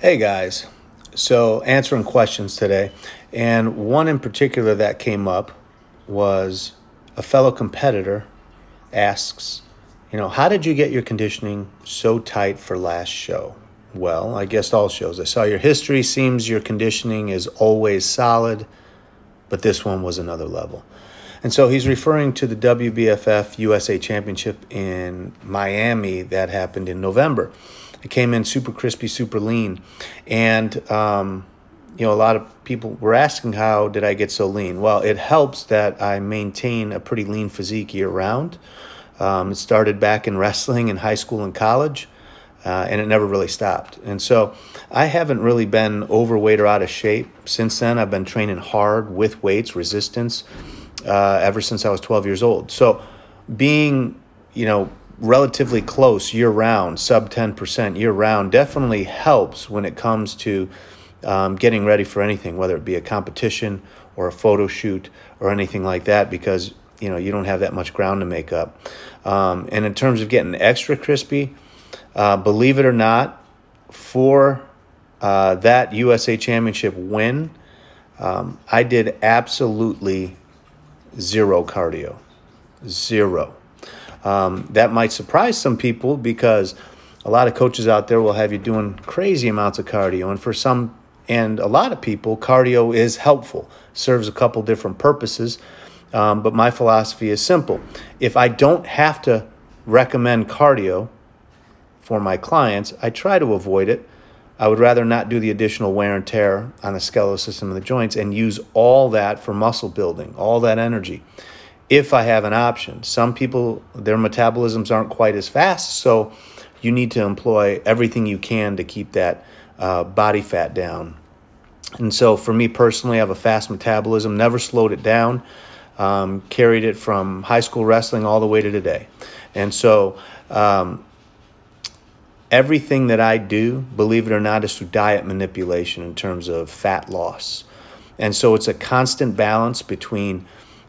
Hey guys, so answering questions today, and one in particular that came up was a fellow competitor asks, you know, how did you get your conditioning so tight for last show? Well, I guess all shows. I saw your history, seems your conditioning is always solid, but this one was another level. And so he's referring to the WBFF USA Championship in Miami that happened in November. It came in super crispy, super lean, and um, you know a lot of people were asking how did I get so lean. Well, it helps that I maintain a pretty lean physique year round. Um, it started back in wrestling in high school and college. Uh, and it never really stopped. And so I haven't really been overweight or out of shape since then. I've been training hard with weights, resistance, uh, ever since I was 12 years old. So being, you know, relatively close year round, sub 10% year round, definitely helps when it comes to um, getting ready for anything, whether it be a competition or a photo shoot or anything like that, because you know you don't have that much ground to make up. Um, and in terms of getting extra crispy, uh, believe it or not, for uh, that USA Championship win, um, I did absolutely zero cardio, zero. Um, that might surprise some people because a lot of coaches out there will have you doing crazy amounts of cardio. And for some and a lot of people, cardio is helpful, serves a couple different purposes. Um, but my philosophy is simple. If I don't have to recommend cardio for my clients, I try to avoid it. I would rather not do the additional wear and tear on the skeletal system and the joints and use all that for muscle building, all that energy if I have an option. Some people, their metabolisms aren't quite as fast, so you need to employ everything you can to keep that uh, body fat down. And so for me personally, I have a fast metabolism, never slowed it down, um, carried it from high school wrestling all the way to today. And so um, everything that I do, believe it or not, is through diet manipulation in terms of fat loss. And so it's a constant balance between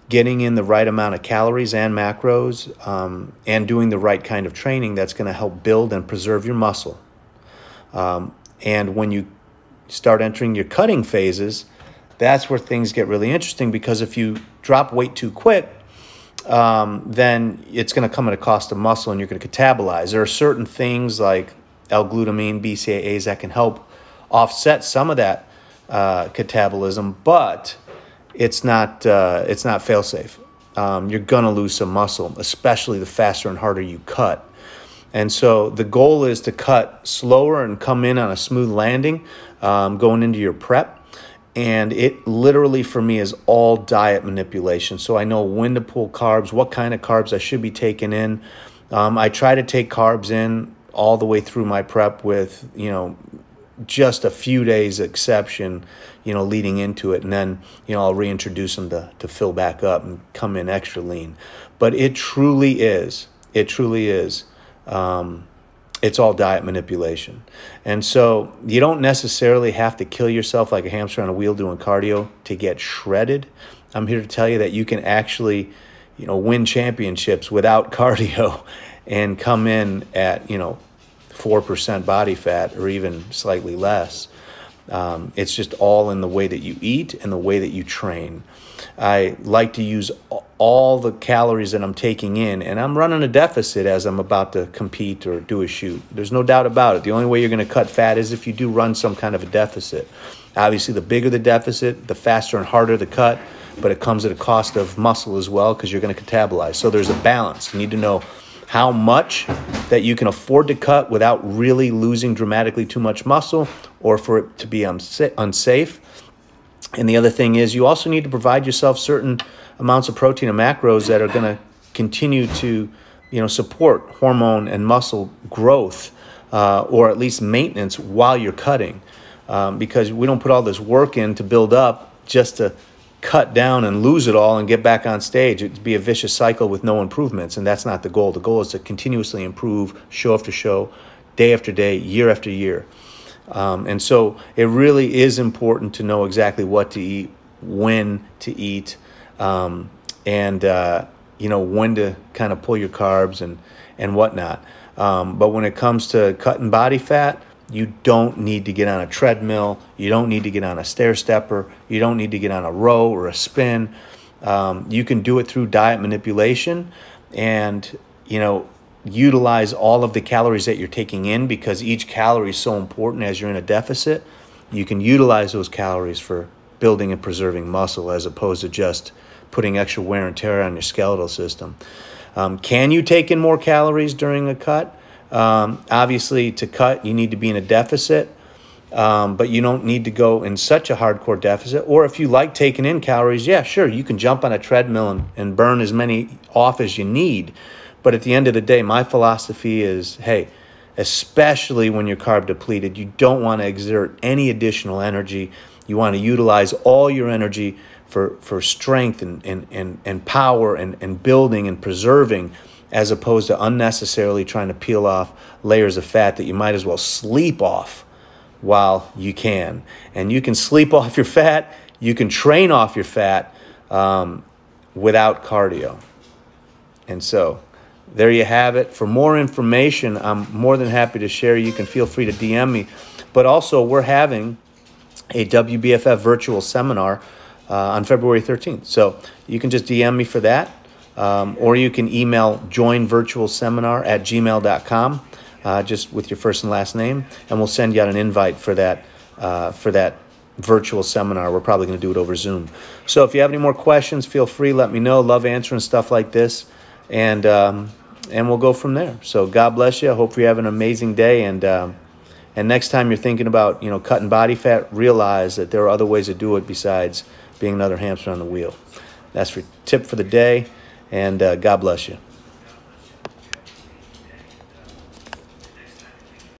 getting in the right amount of calories and macros um, and doing the right kind of training that's going to help build and preserve your muscle. Um, and when you start entering your cutting phases, that's where things get really interesting because if you drop weight too quick, um, then it's going to come at a cost of muscle and you're going to catabolize. There are certain things like L-glutamine, BCAAs that can help offset some of that uh, catabolism, but it's not uh, it's not fail safe. Um, you're gonna lose some muscle, especially the faster and harder you cut. And so the goal is to cut slower and come in on a smooth landing um, going into your prep. And it literally for me is all diet manipulation. So I know when to pull carbs, what kind of carbs I should be taking in. Um, I try to take carbs in all the way through my prep with, you know, just a few days exception, you know, leading into it, and then you know I'll reintroduce them to to fill back up and come in extra lean. But it truly is, it truly is. Um, it's all diet manipulation. And so you don't necessarily have to kill yourself like a hamster on a wheel doing cardio to get shredded. I'm here to tell you that you can actually, you know, win championships without cardio and come in at, you know, 4% body fat or even slightly less. Um, it's just all in the way that you eat and the way that you train. I like to use all the calories that I'm taking in, and I'm running a deficit as I'm about to compete or do a shoot. There's no doubt about it. The only way you're going to cut fat is if you do run some kind of a deficit. Obviously, the bigger the deficit, the faster and harder the cut, but it comes at a cost of muscle as well because you're going to catabolize. So there's a balance. You need to know how much that you can afford to cut without really losing dramatically too much muscle or for it to be unsafe. And the other thing is, you also need to provide yourself certain amounts of protein and macros that are going to continue to, you know, support hormone and muscle growth, uh, or at least maintenance while you're cutting, um, because we don't put all this work in to build up just to cut down and lose it all and get back on stage. It'd be a vicious cycle with no improvements, and that's not the goal. The goal is to continuously improve show after show, day after day, year after year. Um, and so it really is important to know exactly what to eat, when to eat, um, and uh, you know when to kind of pull your carbs and and whatnot. Um, but when it comes to cutting body fat, you don't need to get on a treadmill. You don't need to get on a stair stepper. You don't need to get on a row or a spin. Um, you can do it through diet manipulation and, you know, utilize all of the calories that you're taking in because each calorie is so important as you're in a deficit. You can utilize those calories for building and preserving muscle as opposed to just putting extra wear and tear on your skeletal system. Um, can you take in more calories during a cut? Um, obviously, to cut, you need to be in a deficit, um, but you don't need to go in such a hardcore deficit. Or if you like taking in calories, yeah, sure, you can jump on a treadmill and, and burn as many off as you need. But at the end of the day, my philosophy is hey, especially when you're carb depleted, you don't want to exert any additional energy. You want to utilize all your energy for, for strength and, and, and, and power and, and building and preserving as opposed to unnecessarily trying to peel off layers of fat that you might as well sleep off while you can. And you can sleep off your fat, you can train off your fat um, without cardio. And so, there you have it. For more information, I'm more than happy to share. You can feel free to DM me. But also, we're having a WBFF virtual seminar uh, on February 13th. So you can just DM me for that. Um, or you can email joinvirtualseminar at gmail.com uh, just with your first and last name, and we'll send you out an invite for that uh, for that virtual seminar. We're probably going to do it over Zoom. So if you have any more questions, feel free. Let me know. Love answering stuff like this, and um, and we'll go from there. So God bless you. I hope you have an amazing day, and uh, and next time you're thinking about you know cutting body fat, realize that there are other ways to do it besides being another hamster on the wheel. That's your tip for the day and uh, God bless you.